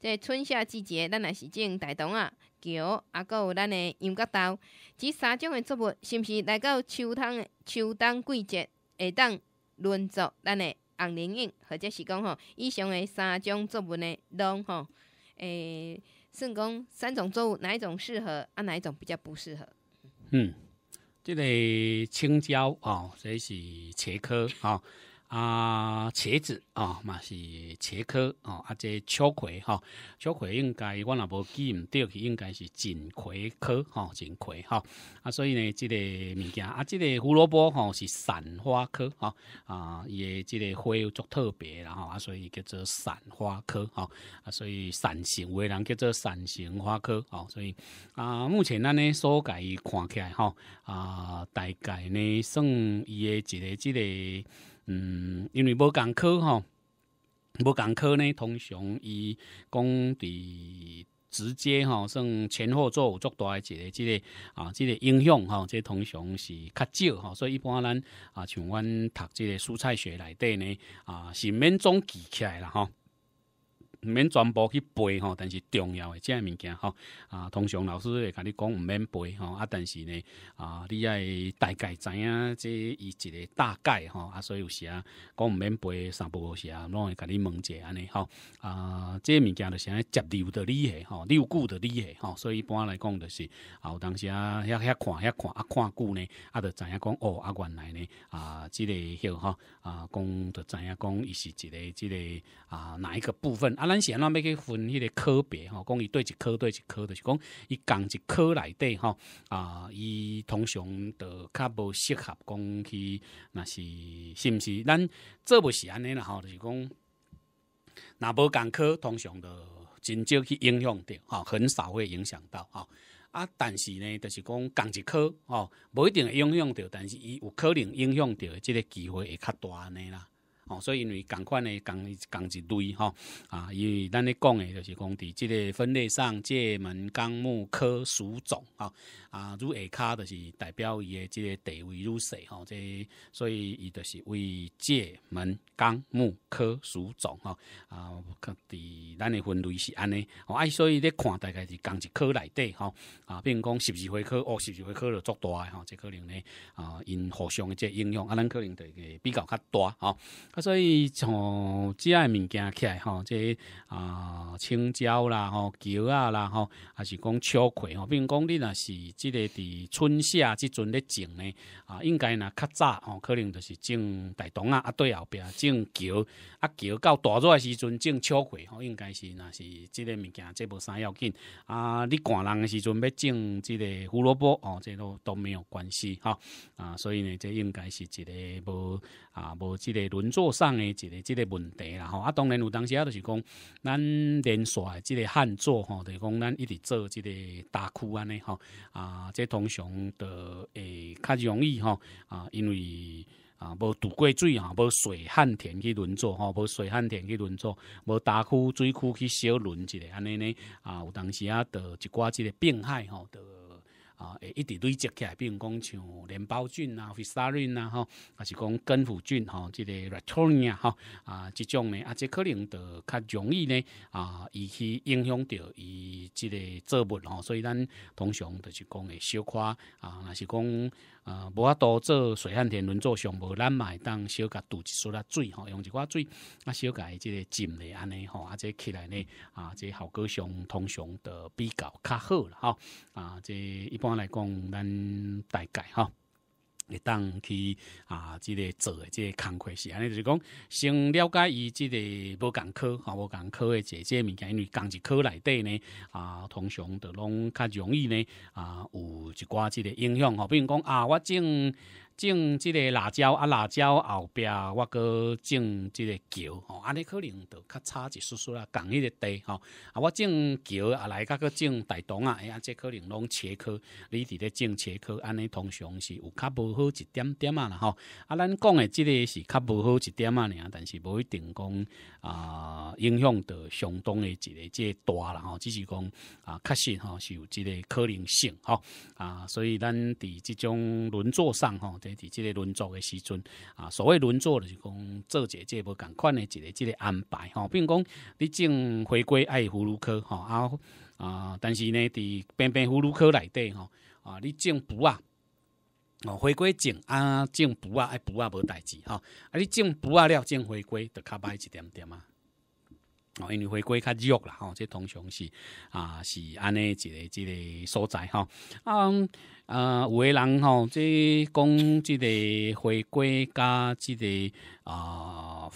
在春夏季节，咱也是种大葱啊、桥啊，搁有咱的羊角豆，这三种的作物，是不是来到秋冬、秋冬季节会当轮作？咱的红莲叶，或者是讲吼，以上的三种作物呢，拢吼，诶，算讲三种作物哪一种适合，啊，哪一种比较不适合？嗯，即个青椒吼，这是茄科吼。啊，茄子啊，嘛是茄科哦。啊，这秋葵哈，秋葵应该我那无记唔对，去应该是锦葵科哈，锦葵哈。啊，所以呢，这个物件啊，这个胡萝卜哈是散花科哈啊，也这个花有足特别然后啊，所以叫做散花科哈啊，所以伞形为人叫做伞形花科哦。所以啊，目前咱呢所改看起来哈啊，大概呢算伊的一个这个。嗯，因为无共科吼，无共科呢，通常伊讲伫直接吼，算前后左右足大一个即个啊，即个影响吼，即通常是较少吼，所以一般咱啊，像阮读即个蔬菜学内底呢，啊，是免总记起来啦吼。毋免全部去背吼，但是重要的即个物件吼，啊，通常老师会甲你讲毋免背吼，啊，但是呢，啊，你系大概知影即一个大概吼，啊，所以有时啊，讲毋免背三不五时啊，拢会甲你问者安尼吼，啊，即个物件就是安尼接流的厉害吼，有句的厉害吼，所以一般来讲就是，啊，有当时啊，遐遐看遐看啊看久呢，啊，就知影讲哦，啊，原来呢，啊，即、类迄个吼，啊，讲就知影讲，伊是一个即个啊，哪一个部分啊？咱是安怎要去分迄个科别吼，讲伊对一科对一科，就是讲伊共一科内底吼啊，伊通常都较无适合讲去，若是是毋是？咱做不是安尼啦吼，就是讲若无共科通常都真少去影响到吼，很少会影响到吼。啊，但是呢，就是讲共一科吼，无一定影响到，但是伊有可能影响到，即个机会会较大安尼啦。哦，所以因为共款诶，共共一类吼，啊，因为咱咧讲诶，就是讲伫即个分类上，界门纲目科属种啊啊，如下骹就是代表伊诶即个地位，如细吼即，所以伊就是为界门纲目科属种哦、啊，伫咱诶分类是安尼，啊，所以咧看大概是共一科内底吼啊，如讲十二回科，哦，十二回科就足大诶吼，即可能咧啊因互相诶即应用啊，咱可能会比较较大哦所以从即个物件起来吼，即啊青椒啦吼，茄啦吼，还是讲秋葵吼，并讲你若是即个伫春夏即阵咧种呢啊，应该若较早吼，可能就是种大冬啊，啊对后壁种茄，啊茄到大热时阵种秋葵吼，应该是若是即个物件，即无啥要紧啊。你寒人诶时阵要种即个胡萝卜哦，即都都没有关系吼啊。所以呢，这应该是一个无啊无即个轮作。上诶，一个即个问题啦吼，啊，当然有当时啊，就是讲咱连锁续即个旱作吼，就讲咱一直做即个大区安尼吼，啊，即通常都诶较容易吼，啊，因为啊无渡过水啊，无水旱田去轮作吼，无水旱田去轮作，无大区水库去小轮一下安尼呢，啊，有当时啊，就一寡即个病害吼，就。啊，会一直累积起来，比如讲像连孢菌啊、f i s t a m i n e 吼，也是讲根腐菌吼，即个 r e t o r n i a 啊，吼，啊，即种呢，啊，即可能就较容易呢，啊，伊去影响到伊即个作物吼，所以咱通常就是讲会小可啊，若是讲呃，无法度做水旱田轮作上，无咱买当小甲土一疏啊水吼，用一寡水啊，小甲即个浸咧安尼吼，啊，这起来呢，啊，这效果上通常都比较较好啦，吼啊，这一般。我来讲，咱大概哈，会当去啊，即个做即个工课是安尼就是讲先了解伊即个无共科，啊无共科诶即即物件，因为共一科内底呢，啊通常都拢较容易呢，啊有一寡即个影响比如讲啊我正。种即个辣椒啊，辣椒后壁我搁种即个桥，吼，安尼可能就较差一丝丝啦，共迄个地吼。啊，我种桥啊，来甲个种大塘啊，哎呀，这可能拢切科，你伫咧种切科，安尼通常是有较无好一点点啊啦吼。啊，咱讲诶，即个是较无好一点啊，但是不一定讲啊，影响到相当的一个这大啦吼，只是讲啊，确实吼是有这个可能性哈啊，所以咱伫这种轮作上哈。即个轮作嘅时阵啊，所谓轮作就是讲做一即个无共款诶一个即个安排吼，并讲你种回归爱葫芦科吼啊啊，但是呢，伫边边葫芦科内底吼啊，你种补啊，哦，回归种啊种补啊，爱补啊无代志吼。啊，你种补啊了，种回归就较歹一点点啊。哦，因为回归较弱啦，吼，这通常是啊是安尼一个一个所在哈。嗯呃，有的人吼，即讲这个回归加这个啊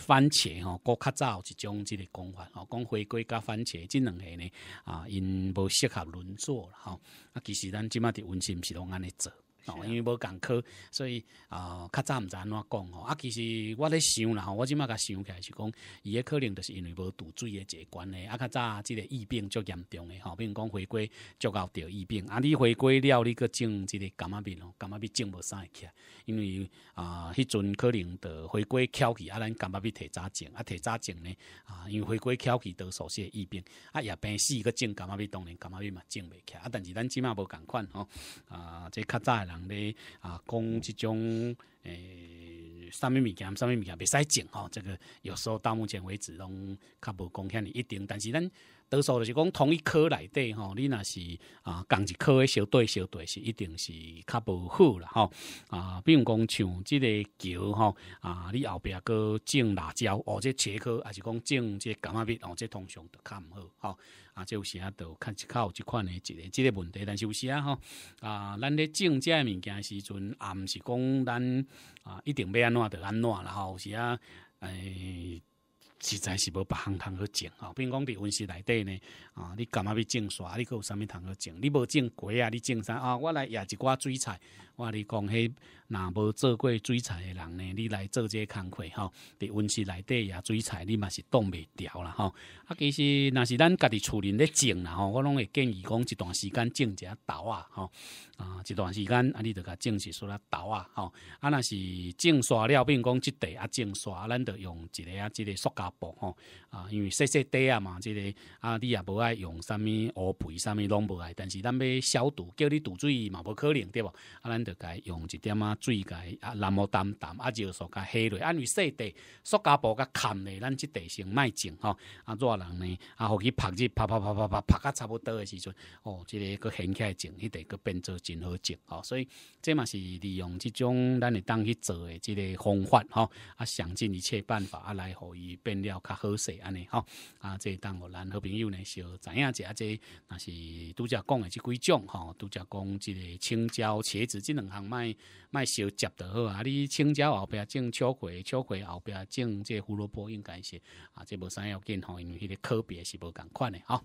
番茄吼，都较早一种这个讲法，吼，讲回归加番茄这两个呢啊，因无适合轮作啦。吼，啊，其实咱即卖的温室是拢安尼做。哦，因为无共科，所以啊，较早毋知安怎讲哦。啊，其实我咧想啦，吼，我即马甲想起来是讲，伊诶可能就是因为无堵一个关系。啊，较早即个疫病足严重诶，吼，比如讲回归足够着疫病，啊，你回归了，你搁种即个感仔病哦，感冒病种会起，去，因为啊，迄阵可能着回归巧去，啊，咱感觉病提早种，啊，提早种呢，啊，因为回归巧去都熟悉疫病，啊，也病死个种感觉病，当然感冒病嘛种袂起，啊，但是咱即马无共款吼，啊，即较早。人咧啊，讲即种诶，啥物物件、啥物物件袂使种吼，这个有时候到目前为止拢较无贡献咧一定，但是咱。多数就是讲同一科内底吼，你若是啊，共一科的小对小对是一定是较无好啦吼啊。比如讲像即个桥吼啊，你后壁也搁种辣椒，哦，者茄科，还是讲种即橄榄蜜，哦，即通常都较毋好吼啊。即有时啊，较较有即款诶，一个即个问题。但是有时啊吼啊，咱咧种即物件时阵，也毋是讲咱啊，一定要安怎就安怎啦吼。有时啊，诶。实在是无别项通好种吼，比如讲伫温室内底呢，啊，你干嘛要种沙？你佫有啥物通好种？你无种瓜啊，你种啥啊？我来也一寡水菜。我咧讲，迄若无做过水菜诶人呢，你来做这工课吼，伫温室内底呀水菜你嘛是挡袂牢啦吼。啊，其实若是咱家己厝里咧种啦吼，我拢会建议讲一段时间种一下豆啊吼，啊一段时间啊你著甲种一出来豆啊吼。啊，若是种沙了，如讲即地啊种沙，咱著用一个啊即个塑胶布吼。啊，因为细细地啊嘛，即个啊你也无爱用啥物乌肥啥物拢无爱，但是咱要消毒，叫你毒水嘛无可能对无啊，咱。该用一点啊水，该啊那么淡淡啊，就所该黑嘞。因为湿地塑胶布噶盖嘞，咱即地先卖种吼啊，热人呢啊，互伊晒日晒晒晒晒晒晒晒差不多的时阵，哦，即个佫掀起来种，迄个佫变做真好种吼。所以这嘛是利用即种咱会当去做诶即个方法吼，啊，想尽一切办法啊来互伊变料较好势安尼吼啊，即当互咱好朋友呢，想知影子啊？即那是拄则讲诶即几种吼，都家讲即个青椒、茄子，即种。两行卖卖小接就好啊！你青椒后边种秋葵，秋葵后边种这胡萝卜，应该是啊，这无啥要紧吼，因为迄个科别是无同款的吼。